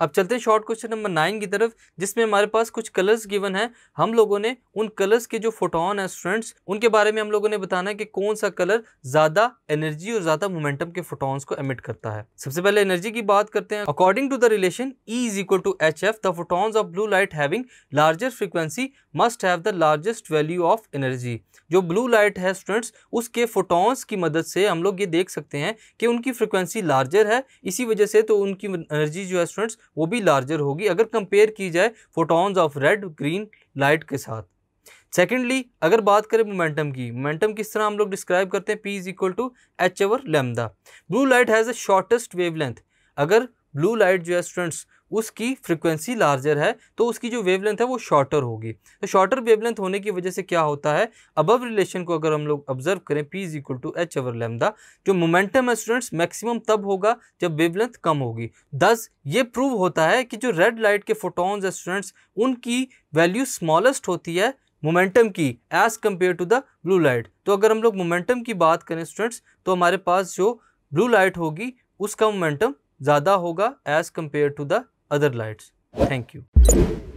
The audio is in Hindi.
अब चलते हैं शॉर्ट क्वेश्चन नंबर नाइन की तरफ जिसमें हमारे पास कुछ कलर्स गिवन है हम लोगों ने उन कलर्स के जो फोटोन है स्टूडेंट्स उनके बारे में हम लोगों ने बताना है कि कौन सा कलर ज़्यादा एनर्जी और ज़्यादा मोमेंटम के फोटोन्स को एमिट करता है सबसे पहले एनर्जी की बात करते हैं according to the relation E is equal to H F the photons of blue light having largest frequency must have the largest value of energy जो ब्लू लाइट है स्टूडेंट्स उसके फोटोन्स की मदद से हम लोग ये देख सकते हैं कि उनकी फ्रिक्वेंसी लार्जर है इसी वजह से तो उनकी एनर्जी जो है स्टूडेंट्स वो भी लार्जर होगी अगर कंपेयर की जाए photons of red green light के साथ सेकेंडली अगर बात करें मोमेंटम की मोमेंटम किस तरह हम लोग डिस्क्राइब करते हैं P is equal to H over lambda blue light has a shortest wavelength अगर ब्लू लाइट जो है स्टूडेंट्स उसकी फ्रिक्वेंसी लार्जर है तो उसकी जो वेवलेंथ है वो शॉर्टर होगी तो शॉर्टर वेवलेंथ होने की वजह से क्या होता है अबव रिलेशन को अगर हम लोग ऑब्जर्व करें P is equal to H over lambda जो मोमेंटम है स्टूडेंट्स मैक्सिमम तब होगा जब वेवलेंथ कम होगी दस ये प्रूव होता है कि जो रेड लाइट के फोटोन्स है स्टूडेंट्स उनकी वैल्यू स्मॉलेस्ट होती है मोमेंटम की as compare to the blue light तो अगर हम लोग मोमेंटम की बात करें स्टूडेंट्स तो हमारे पास जो ब्लू लाइट होगी उसका मोमेंटम ज़्यादा होगा as compare to the other lights thank you